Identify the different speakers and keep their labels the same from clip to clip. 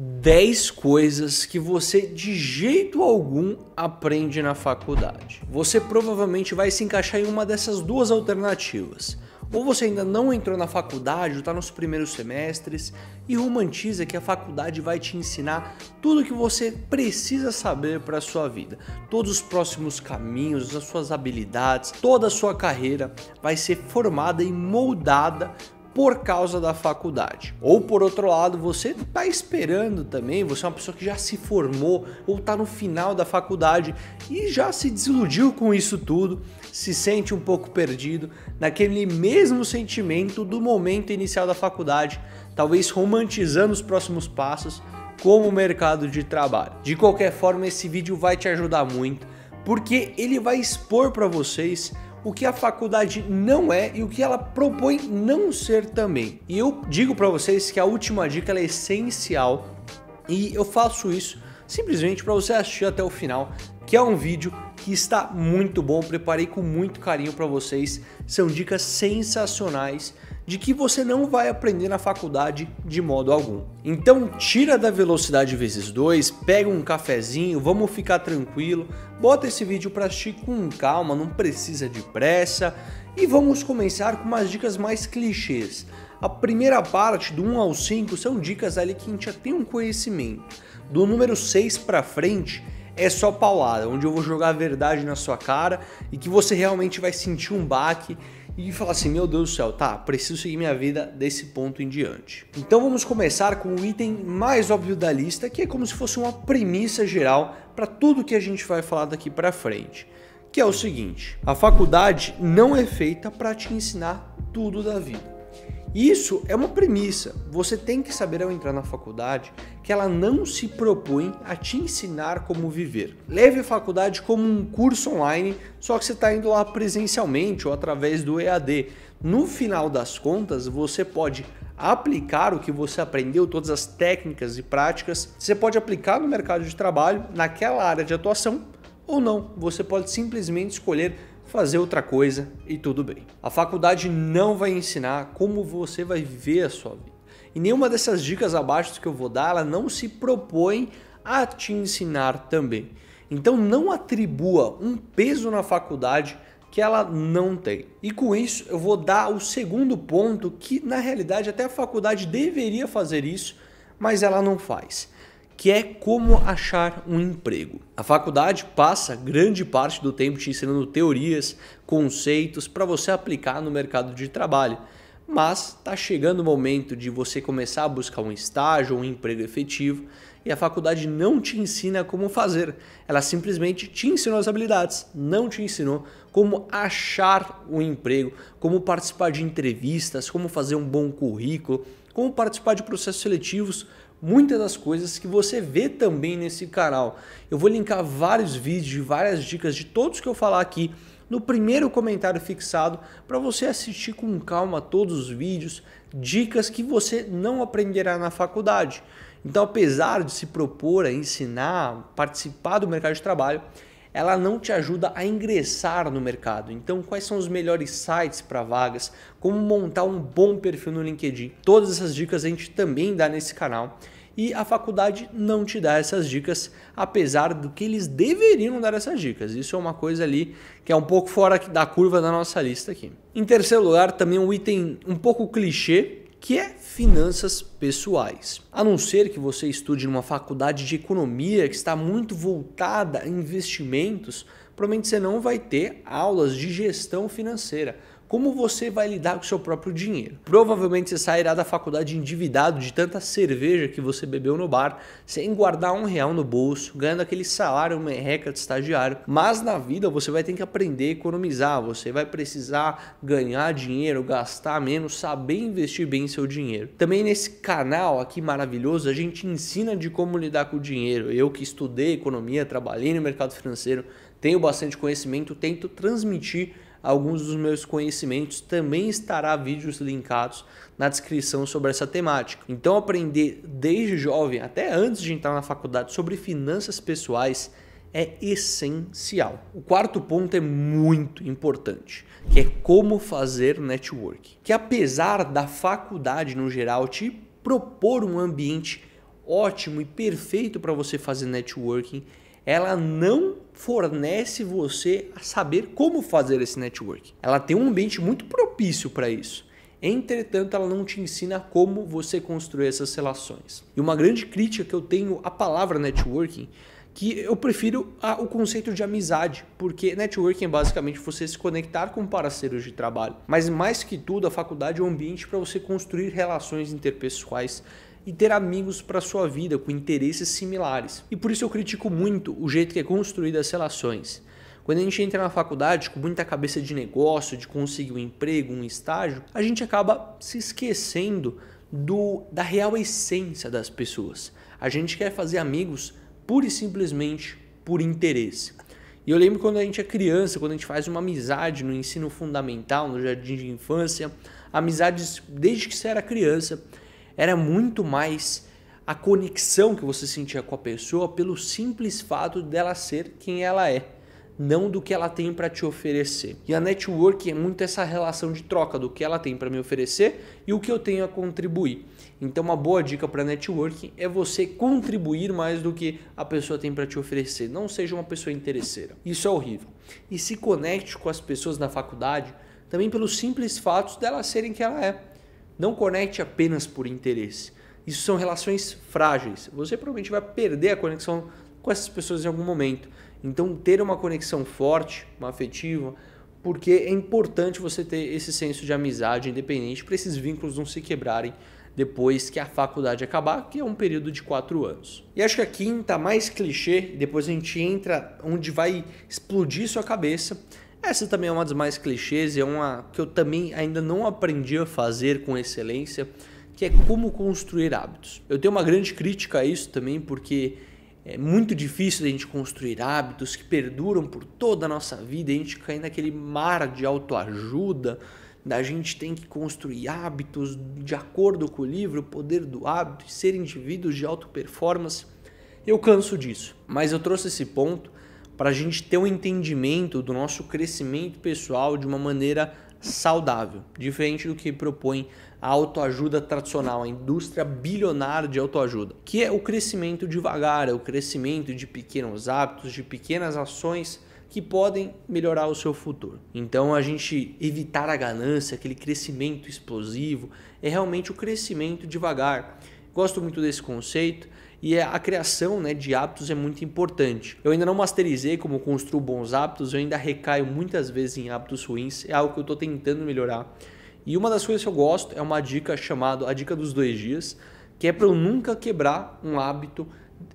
Speaker 1: 10 coisas que você de jeito algum aprende na faculdade. Você provavelmente vai se encaixar em uma dessas duas alternativas. Ou você ainda não entrou na faculdade, ou está nos primeiros semestres e romantiza que a faculdade vai te ensinar tudo o que você precisa saber para a sua vida. Todos os próximos caminhos, as suas habilidades, toda a sua carreira vai ser formada e moldada por causa da faculdade. Ou por outro lado, você está esperando também, você é uma pessoa que já se formou ou está no final da faculdade e já se desiludiu com isso tudo, se sente um pouco perdido, naquele mesmo sentimento do momento inicial da faculdade, talvez romantizando os próximos passos como o mercado de trabalho. De qualquer forma, esse vídeo vai te ajudar muito, porque ele vai expor para vocês o que a faculdade não é e o que ela propõe não ser também. E eu digo para vocês que a última dica é essencial e eu faço isso simplesmente para você assistir até o final, que é um vídeo que está muito bom, preparei com muito carinho para vocês. São dicas sensacionais de que você não vai aprender na faculdade de modo algum. Então tira da velocidade vezes 2, pega um cafezinho, vamos ficar tranquilo, bota esse vídeo para assistir com calma, não precisa de pressa e vamos começar com umas dicas mais clichês. A primeira parte do 1 ao 5 são dicas ali que a gente já tem um conhecimento. Do número 6 para frente é só paulada, onde eu vou jogar a verdade na sua cara e que você realmente vai sentir um baque e falar assim: meu Deus do céu, tá, preciso seguir minha vida desse ponto em diante. Então vamos começar com o item mais óbvio da lista, que é como se fosse uma premissa geral para tudo que a gente vai falar daqui para frente, que é o seguinte: a faculdade não é feita para te ensinar tudo da vida. Isso é uma premissa. Você tem que saber ao entrar na faculdade que ela não se propõe a te ensinar como viver. Leve a faculdade como um curso online, só que você está indo lá presencialmente ou através do EAD. No final das contas, você pode aplicar o que você aprendeu, todas as técnicas e práticas, você pode aplicar no mercado de trabalho, naquela área de atuação, ou não. Você pode simplesmente escolher fazer outra coisa e tudo bem. A faculdade não vai ensinar como você vai viver a sua vida. E nenhuma dessas dicas abaixo que eu vou dar, ela não se propõe a te ensinar também. Então não atribua um peso na faculdade que ela não tem. E com isso eu vou dar o segundo ponto que na realidade até a faculdade deveria fazer isso, mas ela não faz que é como achar um emprego. A faculdade passa grande parte do tempo te ensinando teorias, conceitos para você aplicar no mercado de trabalho. Mas está chegando o momento de você começar a buscar um estágio, um emprego efetivo, e a faculdade não te ensina como fazer. Ela simplesmente te ensinou as habilidades, não te ensinou como achar um emprego, como participar de entrevistas, como fazer um bom currículo, como participar de processos seletivos, muitas das coisas que você vê também nesse canal. Eu vou linkar vários vídeos e várias dicas de todos que eu falar aqui no primeiro comentário fixado para você assistir com calma todos os vídeos, dicas que você não aprenderá na faculdade. Então, apesar de se propor a ensinar, participar do mercado de trabalho, ela não te ajuda a ingressar no mercado. Então, quais são os melhores sites para vagas? Como montar um bom perfil no LinkedIn? Todas essas dicas a gente também dá nesse canal. E a faculdade não te dá essas dicas, apesar do que eles deveriam dar essas dicas. Isso é uma coisa ali que é um pouco fora da curva da nossa lista aqui. Em terceiro lugar, também um item um pouco clichê, que é finanças pessoais. A não ser que você estude numa faculdade de economia que está muito voltada a investimentos, provavelmente você não vai ter aulas de gestão financeira como você vai lidar com o seu próprio dinheiro. Provavelmente você sairá da faculdade endividado de tanta cerveja que você bebeu no bar, sem guardar um real no bolso, ganhando aquele salário merreca de estagiário. Mas na vida você vai ter que aprender a economizar, você vai precisar ganhar dinheiro, gastar menos, saber investir bem seu dinheiro. Também nesse canal aqui maravilhoso, a gente ensina de como lidar com o dinheiro. Eu que estudei economia, trabalhei no mercado financeiro, tenho bastante conhecimento, tento transmitir alguns dos meus conhecimentos, também estará vídeos linkados na descrição sobre essa temática. Então, aprender desde jovem, até antes de entrar na faculdade, sobre finanças pessoais é essencial. O quarto ponto é muito importante, que é como fazer network. Que apesar da faculdade no geral te propor um ambiente ótimo e perfeito para você fazer networking, ela não fornece você a saber como fazer esse network. Ela tem um ambiente muito propício para isso. Entretanto, ela não te ensina como você construir essas relações. E uma grande crítica que eu tenho à palavra networking, que eu prefiro a, o conceito de amizade, porque networking é basicamente você se conectar com parceiros de trabalho. Mas mais que tudo, a faculdade é um ambiente para você construir relações interpessoais e ter amigos para sua vida com interesses similares. E por isso eu critico muito o jeito que é construída as relações. Quando a gente entra na faculdade com muita cabeça de negócio, de conseguir um emprego, um estágio, a gente acaba se esquecendo do, da real essência das pessoas. A gente quer fazer amigos pura e simplesmente por interesse. E eu lembro quando a gente é criança, quando a gente faz uma amizade no ensino fundamental, no jardim de infância, amizades desde que você era criança, era muito mais a conexão que você sentia com a pessoa pelo simples fato dela ser quem ela é, não do que ela tem para te oferecer. E a network é muito essa relação de troca do que ela tem para me oferecer e o que eu tenho a contribuir. Então uma boa dica para networking é você contribuir mais do que a pessoa tem para te oferecer. Não seja uma pessoa interesseira. Isso é horrível. E se conecte com as pessoas na faculdade também pelos simples fatos dela serem quem ela é. Não conecte apenas por interesse. Isso são relações frágeis. Você provavelmente vai perder a conexão com essas pessoas em algum momento. Então, ter uma conexão forte, uma afetiva, porque é importante você ter esse senso de amizade independente para esses vínculos não se quebrarem depois que a faculdade acabar, que é um período de quatro anos. E acho que a quinta, tá mais clichê, depois a gente entra onde vai explodir sua cabeça, essa também é uma das mais clichês e é uma que eu também ainda não aprendi a fazer com excelência, que é como construir hábitos. Eu tenho uma grande crítica a isso também, porque é muito difícil a gente construir hábitos que perduram por toda a nossa vida, a gente cai naquele mar de autoajuda, da gente tem que construir hábitos de acordo com o livro, o poder do hábito e ser indivíduos de alta performance. Eu canso disso, mas eu trouxe esse ponto para a gente ter um entendimento do nosso crescimento pessoal de uma maneira saudável, diferente do que propõe a autoajuda tradicional, a indústria bilionária de autoajuda, que é o crescimento devagar, é o crescimento de pequenos hábitos, de pequenas ações que podem melhorar o seu futuro. Então a gente evitar a ganância, aquele crescimento explosivo, é realmente o crescimento devagar. Gosto muito desse conceito e é, a criação né, de hábitos é muito importante. Eu ainda não masterizei como construo bons hábitos, eu ainda recaio muitas vezes em hábitos ruins, é algo que eu estou tentando melhorar. E uma das coisas que eu gosto é uma dica chamada a dica dos dois dias, que é para eu nunca quebrar um hábito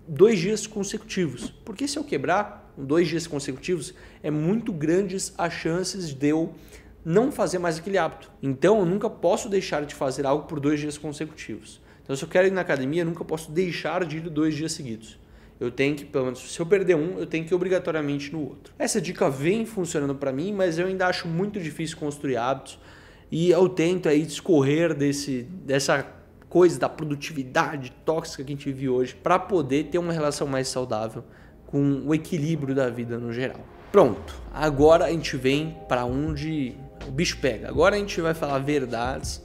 Speaker 1: dois dias consecutivos. Porque se eu quebrar dois dias consecutivos, é muito grandes as chances de eu não fazer mais aquele hábito. Então eu nunca posso deixar de fazer algo por dois dias consecutivos. Então, se eu quero ir na academia, eu nunca posso deixar de ir dois dias seguidos. Eu tenho que, pelo menos, se eu perder um, eu tenho que ir obrigatoriamente no outro. Essa dica vem funcionando para mim, mas eu ainda acho muito difícil construir hábitos e eu tento aí discorrer desse, dessa coisa da produtividade tóxica que a gente vive hoje para poder ter uma relação mais saudável com o equilíbrio da vida no geral. Pronto, agora a gente vem para onde o bicho pega. Agora a gente vai falar verdades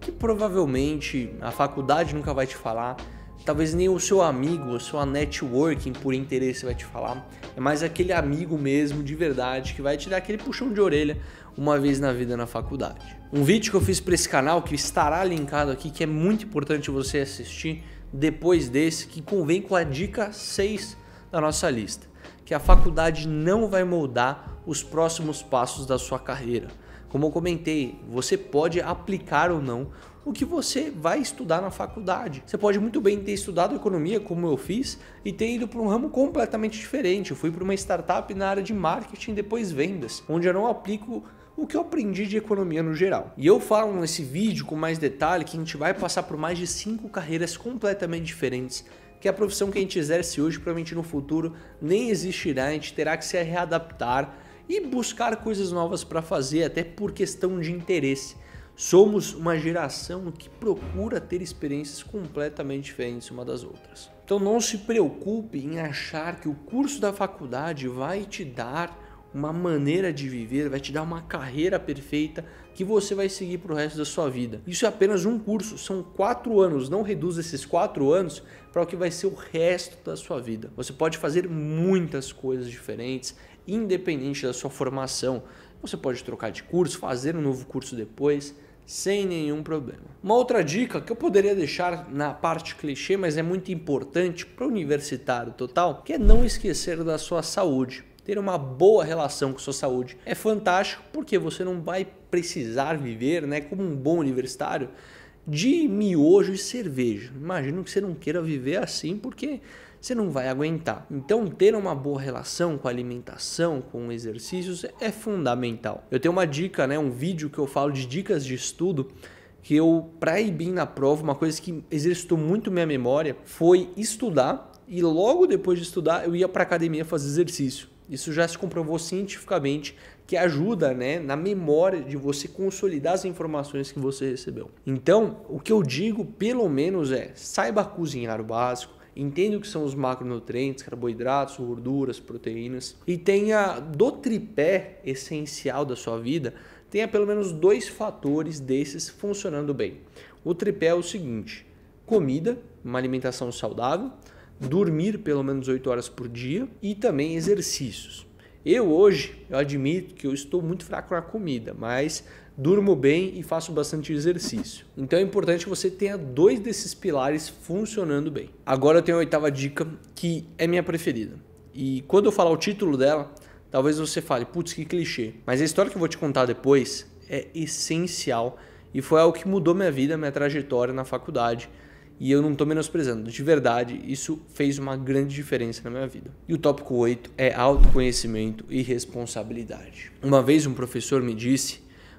Speaker 1: que provavelmente a faculdade nunca vai te falar, talvez nem o seu amigo, a sua networking por interesse vai te falar, é mais aquele amigo mesmo de verdade que vai te dar aquele puxão de orelha uma vez na vida na faculdade. Um vídeo que eu fiz para esse canal que estará linkado aqui, que é muito importante você assistir depois desse, que convém com a dica 6 da nossa lista, que a faculdade não vai moldar os próximos passos da sua carreira. Como eu comentei, você pode aplicar ou não o que você vai estudar na faculdade. Você pode muito bem ter estudado economia, como eu fiz, e ter ido para um ramo completamente diferente. Eu fui para uma startup na área de marketing depois vendas, onde eu não aplico o que eu aprendi de economia no geral. E eu falo nesse vídeo com mais detalhe que a gente vai passar por mais de cinco carreiras completamente diferentes que é a profissão que a gente exerce hoje, provavelmente no futuro, nem existirá, a gente terá que se readaptar e buscar coisas novas para fazer, até por questão de interesse. Somos uma geração que procura ter experiências completamente diferentes uma das outras. Então não se preocupe em achar que o curso da faculdade vai te dar uma maneira de viver, vai te dar uma carreira perfeita que você vai seguir para o resto da sua vida. Isso é apenas um curso, são quatro anos. Não reduz esses quatro anos para o que vai ser o resto da sua vida. Você pode fazer muitas coisas diferentes, independente da sua formação. Você pode trocar de curso, fazer um novo curso depois, sem nenhum problema. Uma outra dica que eu poderia deixar na parte clichê, mas é muito importante para o universitário total, que é não esquecer da sua saúde. Ter uma boa relação com sua saúde é fantástico porque você não vai precisar viver, né, como um bom universitário, de miojo e cerveja. Imagino que você não queira viver assim porque você não vai aguentar. Então, ter uma boa relação com a alimentação, com exercícios é fundamental. Eu tenho uma dica, né, um vídeo que eu falo de dicas de estudo que eu para ir bem na prova, uma coisa que exercitou muito minha memória foi estudar e logo depois de estudar eu ia para academia fazer exercício. Isso já se comprovou cientificamente que ajuda né, na memória de você consolidar as informações que você recebeu. Então, o que eu digo, pelo menos, é saiba cozinhar o básico, entenda o que são os macronutrientes, carboidratos, gorduras, proteínas e tenha do tripé essencial da sua vida, tenha pelo menos dois fatores desses funcionando bem. O tripé é o seguinte: comida, uma alimentação saudável, dormir pelo menos 8 horas por dia e também exercícios. Eu hoje, eu admito que eu estou muito fraco na comida, mas durmo bem e faço bastante exercício. Então é importante que você tenha dois desses pilares funcionando bem. Agora eu tenho a oitava dica que é minha preferida. E quando eu falar o título dela, talvez você fale, putz, que clichê. Mas a história que eu vou te contar depois é essencial e foi algo que mudou minha vida, minha trajetória na faculdade. E eu não estou menosprezando, de verdade, isso fez uma grande diferença na minha vida. E o tópico 8 é autoconhecimento e responsabilidade. Uma vez um professor me disse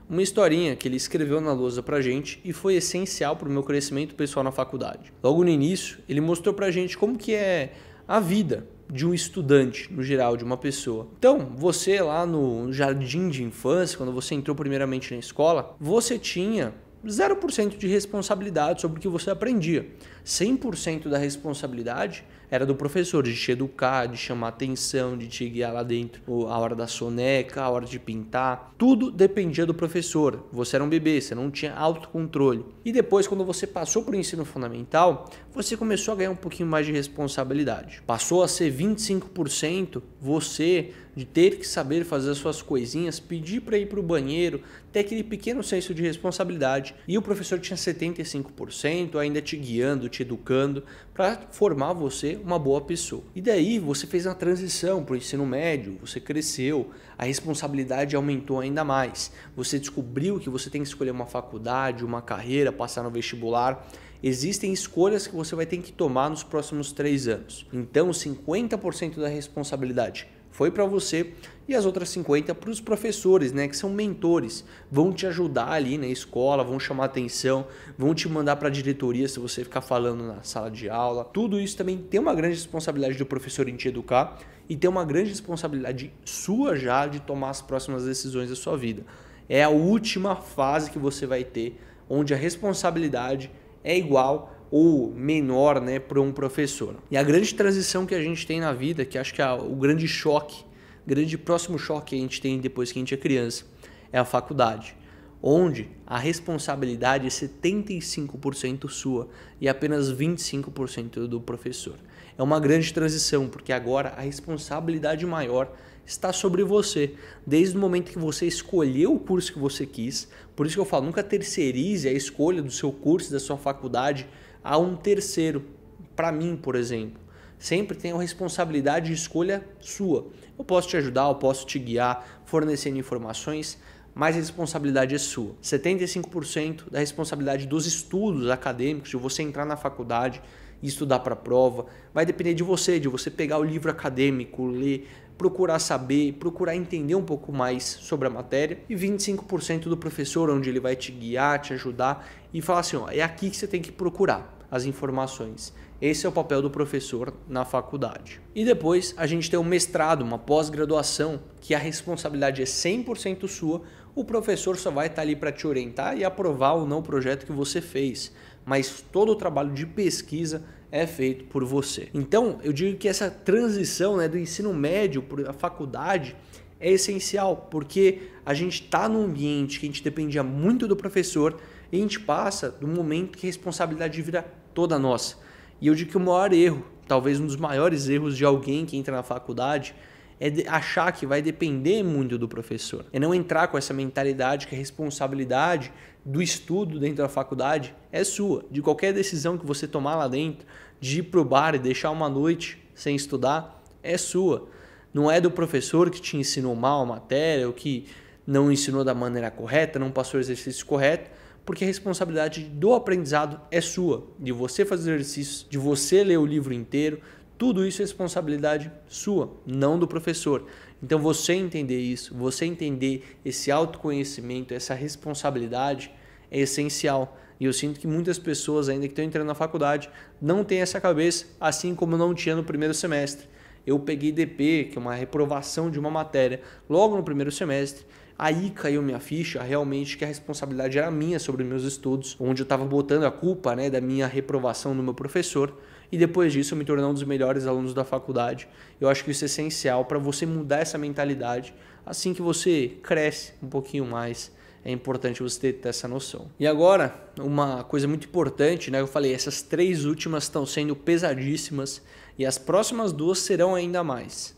Speaker 1: uma historinha que ele escreveu na lousa pra gente e foi essencial pro meu crescimento pessoal na faculdade. Logo no início, ele mostrou pra gente como que é a vida de um estudante, no geral, de uma pessoa. Então, você lá no jardim de infância, quando você entrou primeiramente na escola, você tinha 0% de responsabilidade sobre o que você aprendia. 100% da responsabilidade era do professor, de te educar, de chamar atenção, de te guiar lá dentro, a hora da soneca, a hora de pintar. Tudo dependia do professor. Você era um bebê, você não tinha autocontrole. E depois, quando você passou para o ensino fundamental, você começou a ganhar um pouquinho mais de responsabilidade. Passou a ser 25% você de ter que saber fazer as suas coisinhas, pedir para ir para o banheiro, ter aquele pequeno senso de responsabilidade. E o professor tinha 75%, ainda te guiando, te educando, para formar você uma boa pessoa. E daí você fez uma transição para o ensino médio, você cresceu, a responsabilidade aumentou ainda mais. Você descobriu que você tem que escolher uma faculdade, uma carreira, passar no vestibular existem escolhas que você vai ter que tomar nos próximos três anos. Então, 50% da responsabilidade foi para você e as outras 50 para os professores, né, que são mentores, vão te ajudar ali na escola, vão chamar atenção, vão te mandar para a diretoria se você ficar falando na sala de aula. Tudo isso também tem uma grande responsabilidade do professor em te educar e tem uma grande responsabilidade sua já de tomar as próximas decisões da sua vida. É a última fase que você vai ter onde a responsabilidade é igual ou menor né, para um professor. E a grande transição que a gente tem na vida, que acho que é o grande choque, grande próximo choque que a gente tem depois que a gente é criança, é a faculdade, onde a responsabilidade é 75% sua e apenas 25% do professor. É uma grande transição, porque agora a responsabilidade maior está sobre você, desde o momento que você escolheu o curso que você quis. Por isso que eu falo, nunca terceirize a escolha do seu curso, da sua faculdade a um terceiro. Para mim, por exemplo, sempre tenha responsabilidade de escolha sua. Eu posso te ajudar, eu posso te guiar, fornecendo informações, mas a responsabilidade é sua. 75% da responsabilidade dos estudos acadêmicos, de você entrar na faculdade e estudar para prova, vai depender de você, de você pegar o livro acadêmico, ler, procurar saber, procurar entender um pouco mais sobre a matéria, e 25% do professor, onde ele vai te guiar, te ajudar e falar assim: ó, é aqui que você tem que procurar as informações. Esse é o papel do professor na faculdade. E depois a gente tem um mestrado, uma pós-graduação, que a responsabilidade é 100% sua. O professor só vai estar ali para te orientar e aprovar ou não o projeto que você fez. Mas todo o trabalho de pesquisa é feito por você. Então, eu digo que essa transição né, do ensino médio para a faculdade é essencial, porque a gente está num ambiente que a gente dependia muito do professor e a gente passa do momento que a responsabilidade vira toda nossa. E eu digo que o maior erro, talvez um dos maiores erros de alguém que entra na faculdade, é achar que vai depender muito do professor. É não entrar com essa mentalidade que a responsabilidade do estudo dentro da faculdade é sua. De qualquer decisão que você tomar lá dentro, de ir pro bar e deixar uma noite sem estudar, é sua. Não é do professor que te ensinou mal a matéria ou que não ensinou da maneira correta, não passou o exercício correto, porque a responsabilidade do aprendizado é sua, de você fazer exercícios, de você ler o livro inteiro, tudo isso é responsabilidade sua, não do professor. Então você entender isso, você entender esse autoconhecimento, essa responsabilidade é essencial. E eu sinto que muitas pessoas ainda que estão entrando na faculdade não têm essa cabeça, assim como não tinha no primeiro semestre. Eu peguei DP, que é uma reprovação de uma matéria, logo no primeiro semestre. Aí caiu minha ficha, realmente que a responsabilidade era minha sobre meus estudos, onde eu estava botando a culpa né, da minha reprovação no meu professor. E depois disso eu me tornei um dos melhores alunos da faculdade. Eu acho que isso é essencial para você mudar essa mentalidade assim que você cresce um pouquinho mais é importante você ter, ter essa noção. E agora, uma coisa muito importante, né? Eu falei, essas três últimas estão sendo pesadíssimas e as próximas duas serão ainda mais.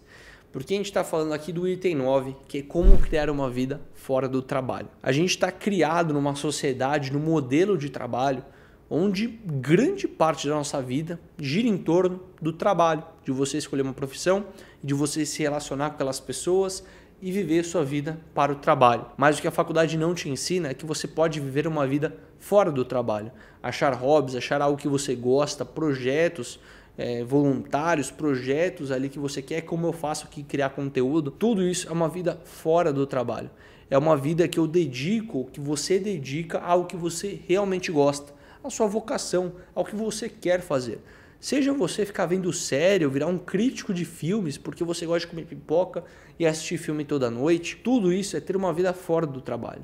Speaker 1: Porque a gente está falando aqui do item 9, que é como criar uma vida fora do trabalho. A gente está criado numa sociedade, num modelo de trabalho, onde grande parte da nossa vida gira em torno do trabalho, de você escolher uma profissão, de você se relacionar com aquelas pessoas e viver sua vida para o trabalho. Mas o que a faculdade não te ensina é que você pode viver uma vida fora do trabalho, achar hobbies, achar algo que você gosta, projetos é, voluntários, projetos ali que você quer, como eu faço aqui criar conteúdo. Tudo isso é uma vida fora do trabalho. É uma vida que eu dedico, que você dedica ao que você realmente gosta, à sua vocação, ao que você quer fazer. Seja você ficar vendo série, virar um crítico de filmes porque você gosta de comer pipoca e assistir filme toda noite, tudo isso é ter uma vida fora do trabalho.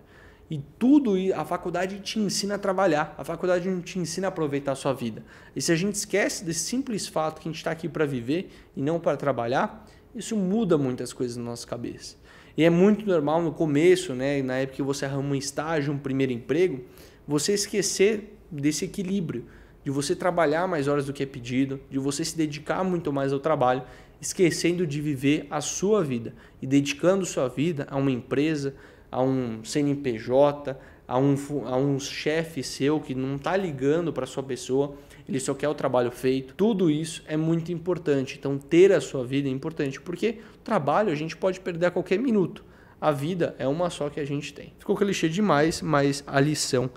Speaker 1: E tudo a faculdade te ensina a trabalhar, a faculdade não te ensina a aproveitar a sua vida. E se a gente esquece desse simples fato que a gente está aqui para viver e não para trabalhar, isso muda muitas coisas na nossa cabeça. E é muito normal no começo, né, na época que você arruma um estágio, um primeiro emprego, você esquecer desse equilíbrio de você trabalhar mais horas do que é pedido, de você se dedicar muito mais ao trabalho, esquecendo de viver a sua vida e dedicando sua vida a uma empresa, a um CNPJ, a um, a um chefe seu que não está ligando para sua pessoa, ele só quer o trabalho feito. Tudo isso é muito importante. Então, ter a sua vida é importante, porque trabalho a gente pode perder a qualquer minuto. A vida é uma só que a gente tem. Ficou clichê demais, mas a lição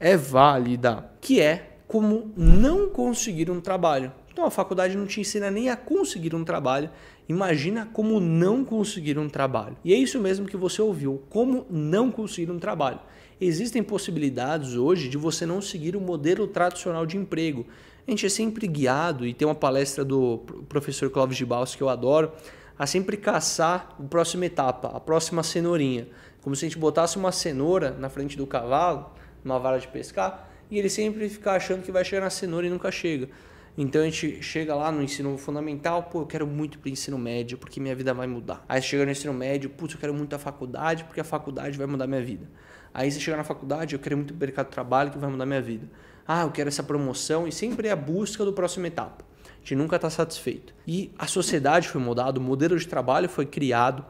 Speaker 1: é válida, que é como não conseguir um trabalho. Então a faculdade não te ensina nem a conseguir um trabalho. Imagina como não conseguir um trabalho. E é isso mesmo que você ouviu, como não conseguir um trabalho. Existem possibilidades hoje de você não seguir o modelo tradicional de emprego. A gente é sempre guiado e tem uma palestra do professor Clóvis de Baus que eu adoro, a sempre caçar a próxima etapa, a próxima cenourinha. Como se a gente botasse uma cenoura na frente do cavalo, numa vara de pescar, e ele sempre fica achando que vai chegar na cenoura e nunca chega. Então a gente chega lá no ensino fundamental, pô, eu quero muito para pro ensino médio, porque minha vida vai mudar. Aí você chega no ensino médio, putz, eu quero muito a faculdade, porque a faculdade vai mudar minha vida. Aí você chega na faculdade, eu quero muito o mercado de trabalho, que vai mudar minha vida. Ah, eu quero essa promoção, e sempre é a busca do próximo etapa. A gente nunca está satisfeito. E a sociedade foi mudada, o modelo de trabalho foi criado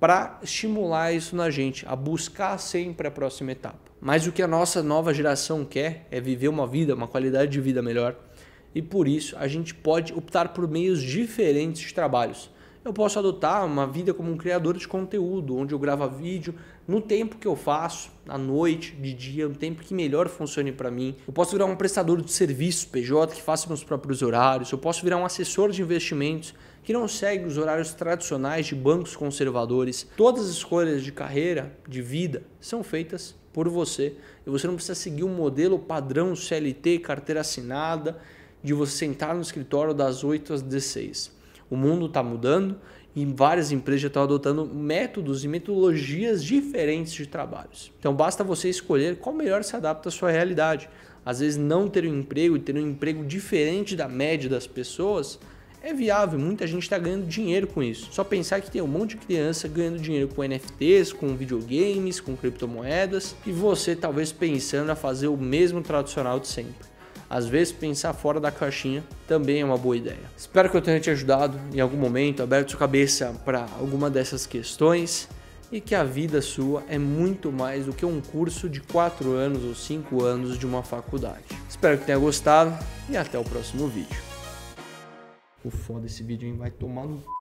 Speaker 1: para estimular isso na gente, a buscar sempre a próxima etapa. Mas o que a nossa nova geração quer é viver uma vida, uma qualidade de vida melhor. E por isso a gente pode optar por meios diferentes de trabalhos. Eu posso adotar uma vida como um criador de conteúdo, onde eu gravo vídeo no tempo que eu faço, à noite, de dia, no tempo que melhor funcione para mim. Eu posso virar um prestador de serviço, PJ, que faça meus próprios horários. Eu posso virar um assessor de investimentos que não segue os horários tradicionais de bancos conservadores. Todas as escolhas de carreira, de vida, são feitas por você. E você não precisa seguir um modelo padrão CLT, carteira assinada, de você sentar no escritório das 8 às 16. O mundo está mudando e várias empresas já estão adotando métodos e metodologias diferentes de trabalhos. Então basta você escolher qual melhor se adapta à sua realidade. Às vezes não ter um emprego e ter um emprego diferente da média das pessoas é viável, muita gente está ganhando dinheiro com isso. Só pensar que tem um monte de criança ganhando dinheiro com NFTs, com videogames, com criptomoedas e você talvez pensando a fazer o mesmo tradicional de sempre. Às vezes, pensar fora da caixinha também é uma boa ideia. Espero que eu tenha te ajudado em algum momento, aberto sua cabeça para alguma dessas questões e que a vida sua é muito mais do que um curso de 4 anos ou 5 anos de uma faculdade. Espero que tenha gostado e até o próximo vídeo. Ficou foda esse vídeo, hein? Vai tomar no